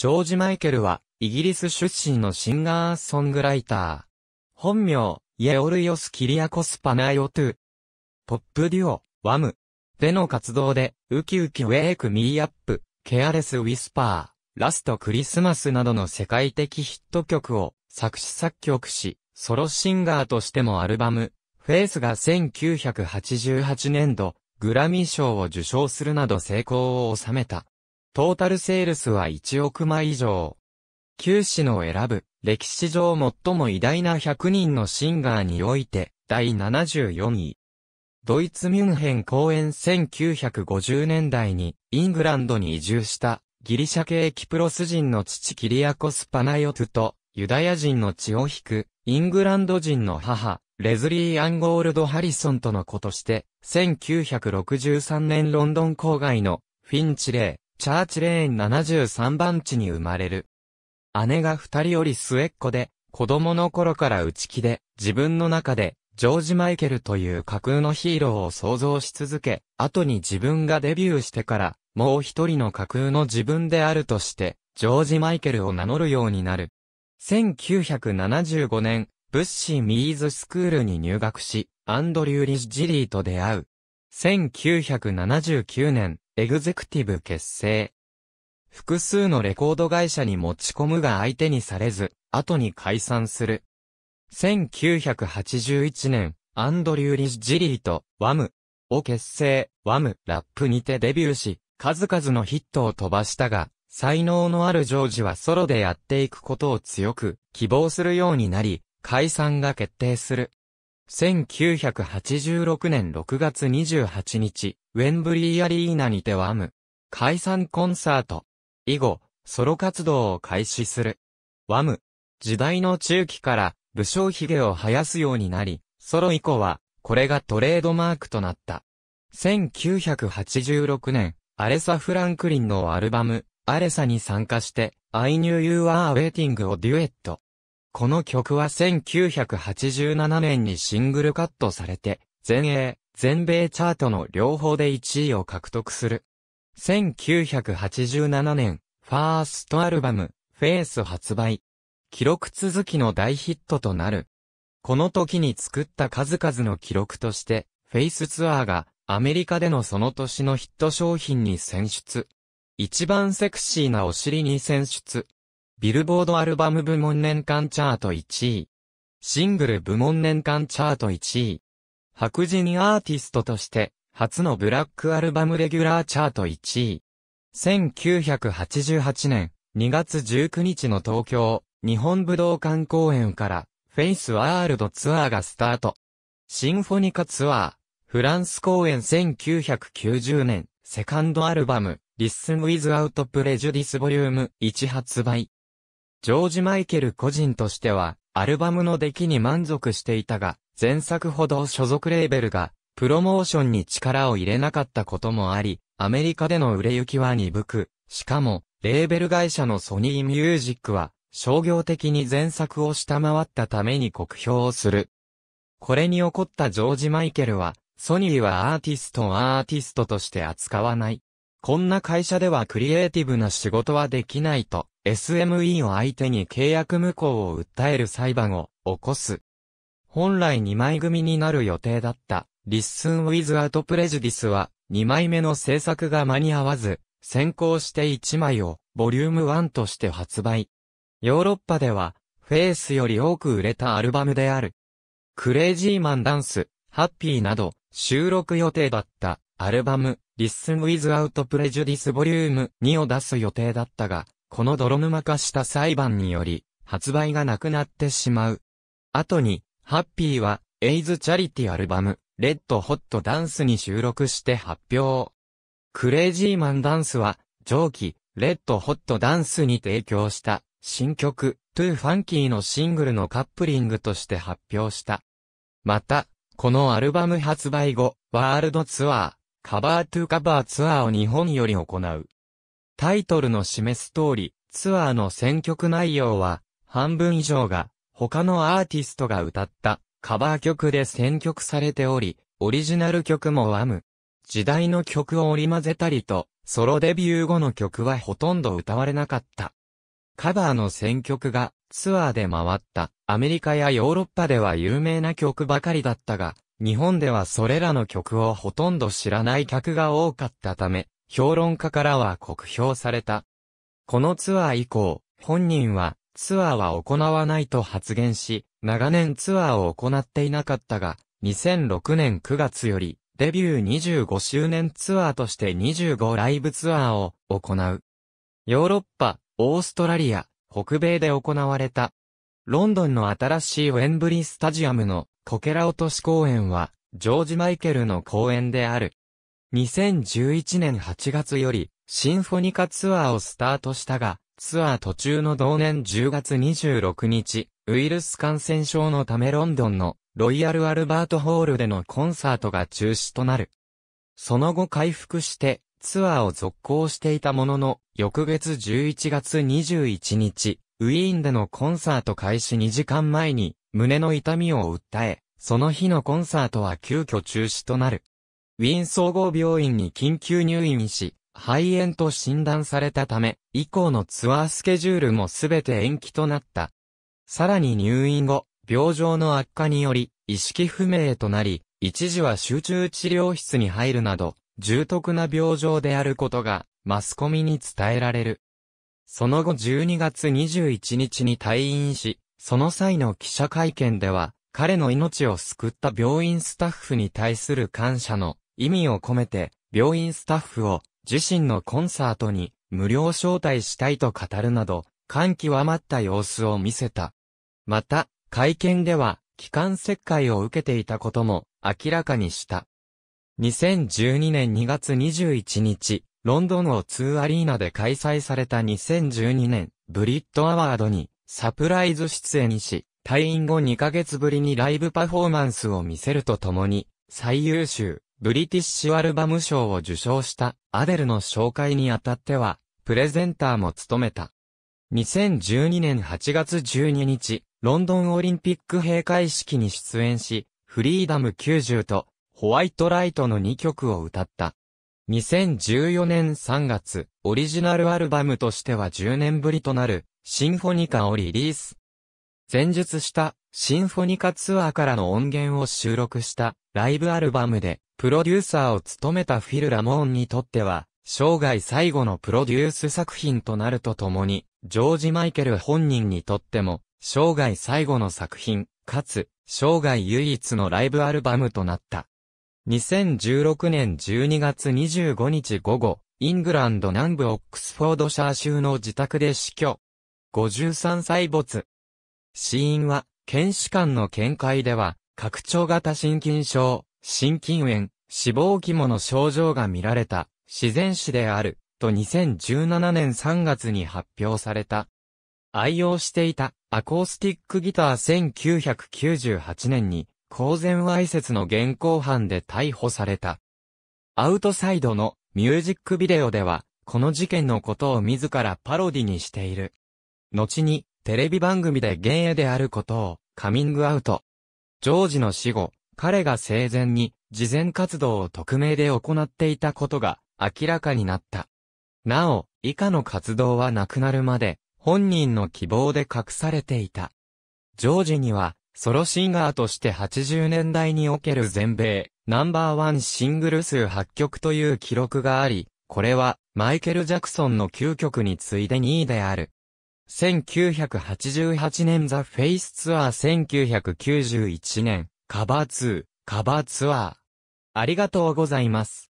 ジョージ・マイケルは、イギリス出身のシンガーソングライター。本名、イエオルヨス・キリアコス・パナヨトゥ。ポップデュオ、ワム。での活動で、ウキウキウェイク・ミー・アップ、ケアレス・ウィスパー、ラスト・クリスマスなどの世界的ヒット曲を作詞作曲し、ソロシンガーとしてもアルバム、フェイスが1988年度、グラミー賞を受賞するなど成功を収めた。トータルセールスは1億枚以上。九死の選ぶ、歴史上最も偉大な100人のシンガーにおいて、第74位。ドイツ・ミュンヘン公演1950年代に、イングランドに移住した、ギリシャ系キプロス人の父キリアコス・パナヨトゥと、ユダヤ人の血を引く、イングランド人の母、レズリー・アンゴールド・ハリソンとの子として、1963年ロンドン郊外の、フィンチレー、チャーチレーン73番地に生まれる。姉が二人より末っ子で、子供の頃から内気で、自分の中で、ジョージ・マイケルという架空のヒーローを想像し続け、後に自分がデビューしてから、もう一人の架空の自分であるとして、ジョージ・マイケルを名乗るようになる。1975年、ブッシー・ミーズスクールに入学し、アンドリュー・リッジリーと出会う。1979年、エグゼクティブ結成。複数のレコード会社に持ち込むが相手にされず、後に解散する。1981年、アンドリュー・リッジリーと、ワムを結成、ワム、ラップにてデビューし、数々のヒットを飛ばしたが、才能のあるジョージはソロでやっていくことを強く希望するようになり、解散が決定する。1986年6月28日、ウェンブリーアリーナにてワム。解散コンサート。以後、ソロ活動を開始する。ワム。時代の中期から、武将髭を生やすようになり、ソロ以降は、これがトレードマークとなった。1986年、アレサ・フランクリンのアルバム、アレサに参加して、I knew you were waiting をデュエット。この曲は1987年にシングルカットされて、全英、全米チャートの両方で1位を獲得する。1987年、ファーストアルバム、フェイス発売。記録続きの大ヒットとなる。この時に作った数々の記録として、フェイスツアーがアメリカでのその年のヒット商品に選出。一番セクシーなお尻に選出。ビルボードアルバム部門年間チャート1位。シングル部門年間チャート1位。白人アーティストとして、初のブラックアルバムレギュラーチャート1位。1988年2月19日の東京、日本武道館公演から、フェイスワールドツアーがスタート。シンフォニカツアー、フランス公演1990年、セカンドアルバム、リス s ウィズ・アウト・プレジュディス・ボリューム1発売。ジョージ・マイケル個人としては、アルバムの出来に満足していたが、前作ほど所属レーベルが、プロモーションに力を入れなかったこともあり、アメリカでの売れ行きは鈍く、しかも、レーベル会社のソニーミュージックは、商業的に前作を下回ったために酷評をする。これに怒ったジョージ・マイケルは、ソニーはアーティストをアーティストとして扱わない。こんな会社ではクリエイティブな仕事はできないと、SME を相手に契約無効を訴える裁判を起こす。本来2枚組になる予定だった、リッスン・ウィズ・アウト・プレジュディスは、2枚目の制作が間に合わず、先行して1枚を、ボリューム1として発売。ヨーロッパでは、フェイスより多く売れたアルバムである。クレイジーマンダンス、ハッピーなど、収録予定だった、アルバム、リッスン・ウィズ・アウト・プレジュディス・ボリューム2を出す予定だったが、この泥沼化した裁判により、発売がなくなってしまう。後に、ハッピーは、エイズチャリティアルバム、レッドホットダンスに収録して発表。クレイジーマンダンスは、上記、レッドホットダンスに提供した、新曲、トゥーファンキーのシングルのカップリングとして発表した。また、このアルバム発売後、ワールドツアー、カバートゥーカバーツアーを日本より行う。タイトルの示す通り、ツアーの選曲内容は、半分以上が、他のアーティストが歌った、カバー曲で選曲されており、オリジナル曲も編む。時代の曲を織り混ぜたりと、ソロデビュー後の曲はほとんど歌われなかった。カバーの選曲がツアーで回ったアメリカやヨーロッパでは有名な曲ばかりだったが、日本ではそれらの曲をほとんど知らない客が多かったため、評論家からは酷評された。このツアー以降、本人は、ツアーは行わないと発言し、長年ツアーを行っていなかったが、2006年9月より、デビュー25周年ツアーとして25ライブツアーを行う。ヨーロッパ、オーストラリア、北米で行われた。ロンドンの新しいウェンブリースタジアムのコケラ落とし公演は、ジョージ・マイケルの公演である。2011年8月より、シンフォニカツアーをスタートしたが、ツアー途中の同年10月26日、ウイルス感染症のためロンドンのロイヤル・アルバート・ホールでのコンサートが中止となる。その後回復してツアーを続行していたものの、翌月11月21日、ウィーンでのコンサート開始2時間前に胸の痛みを訴え、その日のコンサートは急遽中止となる。ウィーン総合病院に緊急入院し、肺炎と診断されたため、以降のツアースケジュールもすべて延期となった。さらに入院後、病状の悪化により、意識不明となり、一時は集中治療室に入るなど、重篤な病状であることが、マスコミに伝えられる。その後12月21日に退院し、その際の記者会見では、彼の命を救った病院スタッフに対する感謝の意味を込めて、病院スタッフを自身のコンサートに無料招待したいと語るなど、感極まった様子を見せた。また、会見では、気管切開を受けていたことも明らかにした。2012年2月21日、ロンドンを2アリーナで開催された2012年、ブリッドアワードにサプライズ出演し、退院後2ヶ月ぶりにライブパフォーマンスを見せるとともに、最優秀、ブリティッシュアルバム賞を受賞したアデルの紹介にあたっては、プレゼンターも務めた。2012年8月12日、ロンドンオリンピック閉会式に出演し、フリーダム90とホワイトライトの2曲を歌った。2014年3月、オリジナルアルバムとしては10年ぶりとなる、シンフォニカをリリース。前述した、シンフォニカツアーからの音源を収録した、ライブアルバムで、プロデューサーを務めたフィル・ラモーンにとっては、生涯最後のプロデュース作品となるとともに、ジョージ・マイケル本人にとっても、生涯最後の作品、かつ、生涯唯一のライブアルバムとなった。2016年12月25日午後、イングランド南部オックスフォードシャー州の自宅で死去。53歳没。死因は、検視官の見解では、拡張型心筋症、心筋炎、死亡肝の症状が見られた、自然死である、と2017年3月に発表された。愛用していたアコースティックギター1998年に公然わいせつの現行犯で逮捕された。アウトサイドのミュージックビデオでは、この事件のことを自らパロディにしている。後に、テレビ番組で幻影であることを、カミングアウト。ジョージの死後、彼が生前に、事前活動を匿名で行っていたことが明らかになった。なお、以下の活動はなくなるまで、本人の希望で隠されていた。ジョージには、ソロシンガーとして80年代における全米、ナンバーワンシングル数8曲という記録があり、これは、マイケル・ジャクソンの9曲に次いで2位である。1988年ザ・フェイスツアー1991年、カバー2、カバーツアー。ありがとうございます。